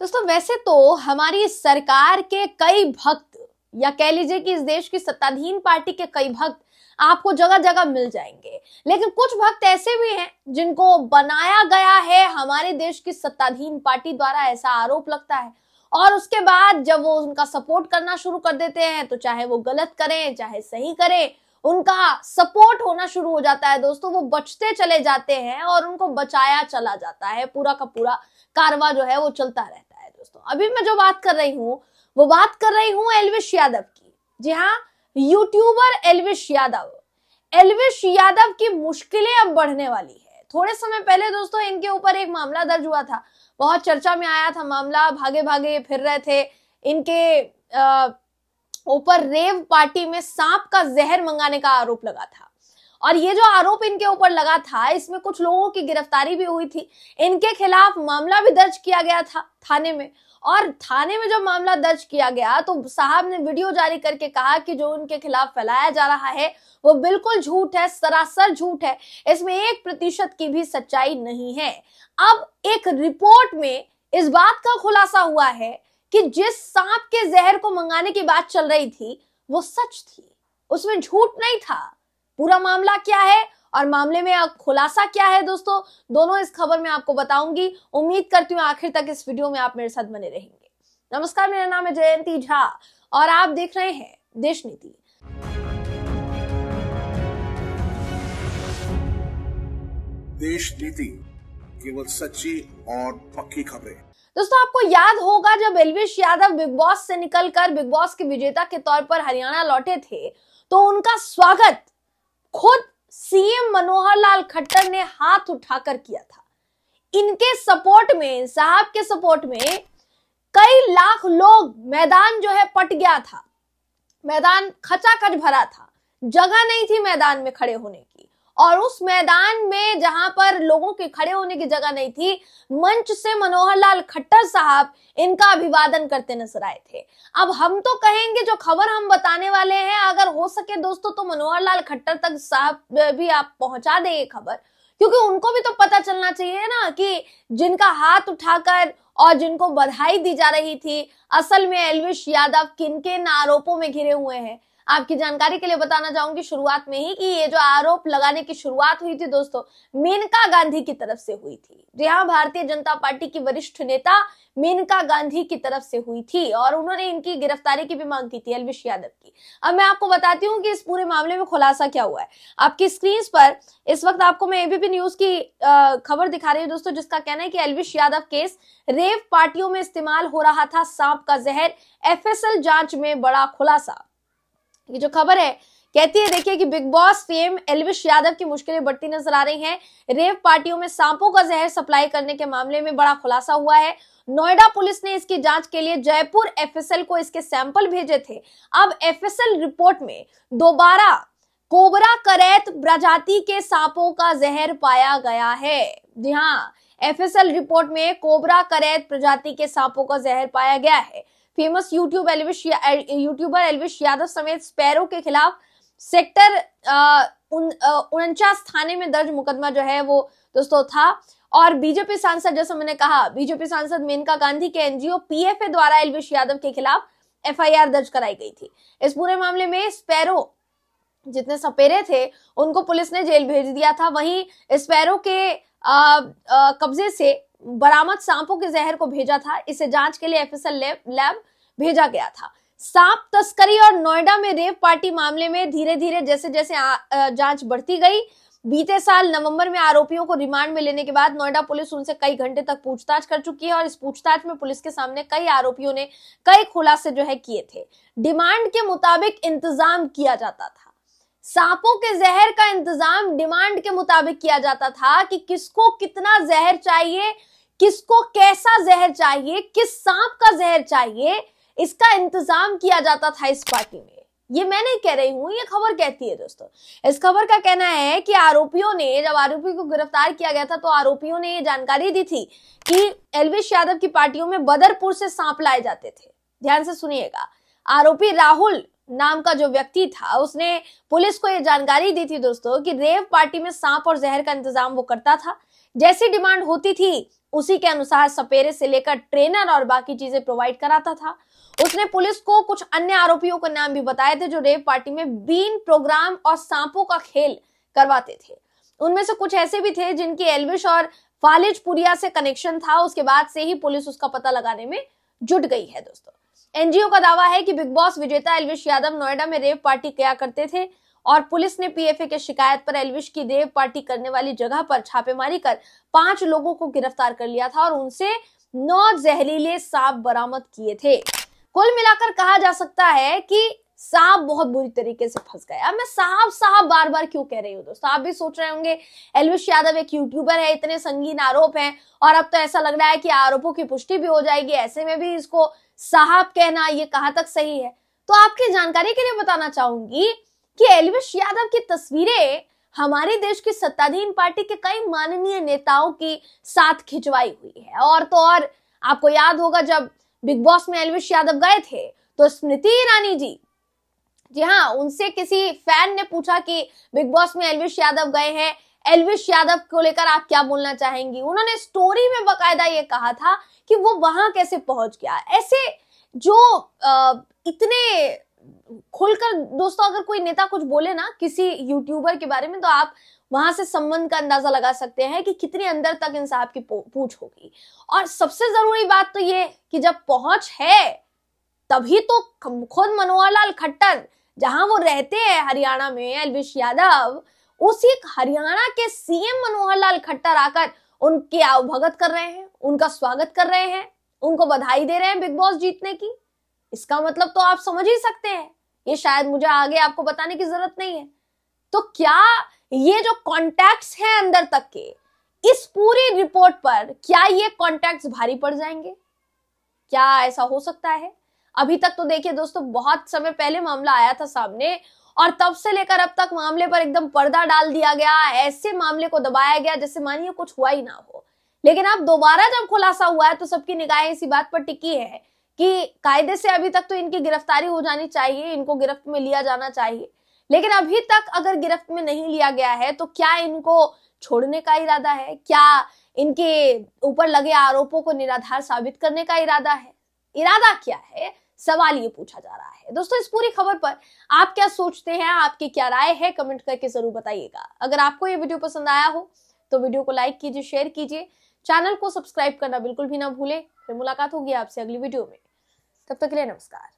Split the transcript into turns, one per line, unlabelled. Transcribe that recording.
दोस्तों वैसे तो हमारी सरकार के कई भक्त या कह लीजिए कि इस देश की सत्ताधीन पार्टी के कई भक्त आपको जगह जगह मिल जाएंगे लेकिन कुछ भक्त ऐसे भी हैं जिनको बनाया गया है हमारे देश की सत्ताधीन पार्टी द्वारा ऐसा आरोप लगता है और उसके बाद जब वो उनका सपोर्ट करना शुरू कर देते हैं तो चाहे वो गलत करें चाहे सही करें उनका सपोर्ट होना शुरू हो जाता है दोस्तों वो बचते चले जाते हैं और उनको बचाया चला जाता है पूरा का पूरा कारवा जो है वो चलता रहता है दोस्तों अभी मैं जो बात कर रही हूँ वो बात कर रही हूँ एलविश यादव की जी हाँ यूट्यूबर एलविश यादव एलविश यादव की मुश्किलें अब बढ़ने वाली है थोड़े समय पहले दोस्तों इनके ऊपर एक मामला दर्ज हुआ था बहुत चर्चा में आया था मामला भागे भागे फिर रहे थे इनके अः ऊपर रेव पार्टी में सांप का जहर मंगाने का आरोप लगा था और ये जो आरोप इनके ऊपर लगा था इसमें कुछ लोगों की गिरफ्तारी भी हुई थी इनके खिलाफ मामला भी दर्ज किया गया था थाने में और थाने में जब मामला दर्ज किया गया तो साहब ने वीडियो जारी करके कहा कि जो उनके खिलाफ फैलाया जा रहा है वो बिल्कुल झूठ है सरासर झूठ है इसमें एक प्रतिशत की भी सच्चाई नहीं है अब एक रिपोर्ट में इस बात का खुलासा हुआ है कि जिस सांप के जहर को मंगाने की बात चल रही थी वो सच थी उसमें झूठ नहीं था पूरा मामला क्या है और मामले में खुलासा क्या है दोस्तों दोनों इस खबर में आपको बताऊंगी उम्मीद करती हूँ आखिर तक इस वीडियो में आप मेरे साथ बने रहेंगे नमस्कार मेरा नाम है जयंती झा और आप देख रहे हैं देश नीति देश नीति केवल सच्ची और पक्की खबरें दोस्तों आपको याद होगा जब एलवेश यादव बिग बॉस से निकलकर बिग बॉस के विजेता के तौर पर हरियाणा लौटे थे तो उनका स्वागत खुद सीएम मनोहर लाल खट्टर ने हाथ उठाकर किया था इनके सपोर्ट में साहब के सपोर्ट में कई लाख लोग मैदान जो है पट गया था मैदान खचाखच भरा था जगह नहीं थी मैदान में खड़े होने की और उस मैदान में जहां पर लोगों के खड़े होने की जगह नहीं थी मंच से मनोहर लाल खट्टर साहब इनका अभिवादन करते नजर आए थे अब हम तो कहेंगे जो खबर हम बताने वाले हैं अगर हो सके दोस्तों तो मनोहर लाल खट्टर तक साहब भी आप पहुंचा दें ये खबर क्योंकि उनको भी तो पता चलना चाहिए ना कि जिनका हाथ उठाकर और जिनको बधाई दी जा रही थी असल में एलविश यादव किन किन आरोपों में घिरे हुए हैं आपकी जानकारी के लिए बताना चाहूंगी शुरुआत में ही कि ये जो आरोप लगाने की शुरुआत हुई थी दोस्तों मेनका गांधी की तरफ से हुई थी जी हाँ भारतीय जनता पार्टी की वरिष्ठ नेता मेनका गांधी की तरफ से हुई थी और उन्होंने इनकी गिरफ्तारी की भी मांग की थी अलविश यादव की अब मैं आपको बताती हूँ कि इस पूरे मामले में खुलासा क्या हुआ है आपकी स्क्रीन पर इस वक्त आपको मैं एबीपी न्यूज की खबर दिखा रही हूँ दोस्तों जिसका कहना है कि अलविश यादव केस रेव पार्टियों में इस्तेमाल हो रहा था सांप का जहर एफएसएल जांच में बड़ा खुलासा ये जो खबर है कहती है देखिए कि Bigg Boss fame Elvish Yadav की मुश्किलें बढ़ती नजर आ रही हैं रेव पार्टियों में सांपों का जहर सप्लाई करने के मामले में बड़ा खुलासा हुआ है नोएडा पुलिस ने इसकी जांच के लिए जयपुर एफएसएल को इसके सैंपल भेजे थे अब एफएसएल रिपोर्ट में दोबारा कोबरा करैत प्रजाति के सांपों का जहर पाया गया है जी हाँ एफ रिपोर्ट में कोबरा करैत प्रजाति के सांपों का जहर पाया गया है famous YouTube Elvish YouTuber Elvish Yadav समेत स्पैरो के खिलाफ सेक्टर उनचास थाने में दर्ज मुकदमा जो है वो दोस्तों था और बीजेपी सांसद जैसे मैंने कहा बीजेपी सांसद मेनका गांधी के एनजीओ पीएफए द्वारा एलविश यादव के खिलाफ एफआईआर दर्ज कराई गई थी इस पूरे मामले में स्पैरो जितने सपेरे थे उनको पुलिस ने जेल भेज दिया था वहीं स्पैरो के कब्जे से बरामद सांपों के जहर को भेजा था इसे जांच के लिए एफएसएल लैब लैब भेजा गया था सांप तस्करी और नोएडा में रेव पार्टी मामले में धीरे धीरे जैसे जैसे जांच बढ़ती गई बीते साल नवंबर में आरोपियों को रिमांड में लेने के बाद नोएडा पुलिस उनसे कई घंटे तक पूछताछ कर चुकी है और इस पूछताछ में पुलिस के सामने कई आरोपियों ने कई खुलासे जो है किए थे डिमांड के मुताबिक इंतजाम किया जाता था सांपों के जहर का इंतजाम डिमांड के मुताबिक किया जाता था कि किसको कितना जहर चाहिए किसको कैसा जहर चाहिए किस सांप का जहर चाहिए इसका इंतजाम किया जाता था इस पार्टी में ये मैं नहीं कह रही हूं ये खबर कहती है दोस्तों इस खबर का कहना है कि आरोपियों ने जब आरोपी को गिरफ्तार किया गया था तो आरोपियों ने ये जानकारी दी थी कि एलवेश यादव की पार्टियों में बदरपुर से सांप लाए जाते थे ध्यान से सुनिएगा आरोपी राहुल नाम का जो व्यक्ति था उसने पुलिस को यह जानकारी दी थी दोस्तों कि रेव पार्टी में सांप और जहर का इंतजाम वो करता था जैसी डिमांड होती थी उसी के अनुसार सपेरे से लेकर ट्रेनर और बाकी चीजें प्रोवाइड कराता था उसने पुलिस को कुछ अन्य आरोपियों के नाम भी बताए थे जो रेव पार्टी में बीन प्रोग्राम और सांपों का खेल करवाते थे उनमें से कुछ ऐसे भी थे जिनकी एलविश और फालिज पुरिया से कनेक्शन था उसके बाद से ही पुलिस उसका पता लगाने में जुट गई है दोस्तों एनजीओ का दावा है कि बिग बॉस विजेता एलविश यादव नोएडा में रेव पार्टी किया करते थे और पुलिस ने पीएफए के शिकायत पर एलविश की रेव पार्टी करने वाली जगह पर छापेमारी कर पांच लोगों को गिरफ्तार कर लिया था और उनसे नौ जहरीले सांप बरामद किए थे कुल मिलाकर कहा जा सकता है कि सांप बहुत बुरी तरीके से फंस गया मैं साहब साहब बार बार क्यों कह रही हूँ दोस्तों आप भी सोच रहे होंगे एलविश यादव एक यूट्यूबर है इतने संगीन आरोप हैं और अब तो ऐसा लग रहा है कि आरोपों की पुष्टि भी हो जाएगी ऐसे में भी इसको साहब कहना ये कहाँ तक सही है तो आपकी जानकारी के लिए बताना चाहूंगी कि एलविश यादव की तस्वीरें हमारे देश की सत्ताधीन पार्टी के कई माननीय नेताओं की साथ खिंचवाई हुई है और तो और आपको याद होगा जब बिग बॉस में एलविश यादव गए थे तो स्मृति ईरानी जी जी हाँ उनसे किसी फैन ने पूछा कि बिग बॉस में एलविश यादव गए हैं एलविश यादव को लेकर आप क्या बोलना चाहेंगी उन्होंने स्टोरी में बकायदा ये कहा था कि वो वहां कैसे पहुंच गया ऐसे जो आ, इतने खुलकर दोस्तों अगर कोई नेता कुछ बोले ना किसी यूट्यूबर के बारे में तो आप वहां से संबंध का अंदाजा लगा सकते हैं कि कितने अंदर तक इन साहब की पूछ होगी और सबसे जरूरी बात तो ये कि जब पहुंच है तभी तो खुद मनोहर लाल खट्टर जहां वो रहते हैं हरियाणा में अलविश यादव उसी हरियाणा के सीएम मनोहर लाल खट्टर आकर उनके अवभगत कर रहे हैं उनका स्वागत कर रहे हैं उनको बधाई दे रहे हैं बिग बॉस जीतने की इसका मतलब तो आप समझ ही सकते हैं ये शायद मुझे आगे आपको बताने की जरूरत नहीं है तो क्या ये जो कॉन्टेक्ट हैं अंदर तक के इस पूरी रिपोर्ट पर क्या ये कॉन्टेक्ट भारी पड़ जाएंगे क्या ऐसा हो सकता है अभी तक तो देखिए दोस्तों बहुत समय पहले मामला आया था सामने और तब से लेकर अब तक मामले पर एकदम पर्दा डाल दिया गया ऐसे मामले को दबाया गया जैसे मानिए कुछ हुआ ही ना हो लेकिन अब दोबारा जब खुलासा हुआ है तो सबकी निगाहें इसी बात पर टिकी है कि कायदे से अभी तक तो इनकी गिरफ्तारी हो जानी चाहिए इनको गिरफ्त में लिया जाना चाहिए लेकिन अभी तक अगर गिरफ्त में नहीं लिया गया है तो क्या इनको छोड़ने का इरादा है क्या इनके ऊपर लगे आरोपों को निराधार साबित करने का इरादा है इरादा क्या है सवाल ये पूछा जा रहा है दोस्तों इस पूरी खबर पर आप क्या सोचते हैं आपकी क्या राय है कमेंट करके जरूर बताइएगा अगर आपको ये वीडियो पसंद आया हो तो वीडियो को लाइक कीजिए शेयर कीजिए चैनल को सब्सक्राइब करना बिल्कुल भी ना भूले फिर मुलाकात होगी आपसे अगली वीडियो में तब तक के लिए नमस्कार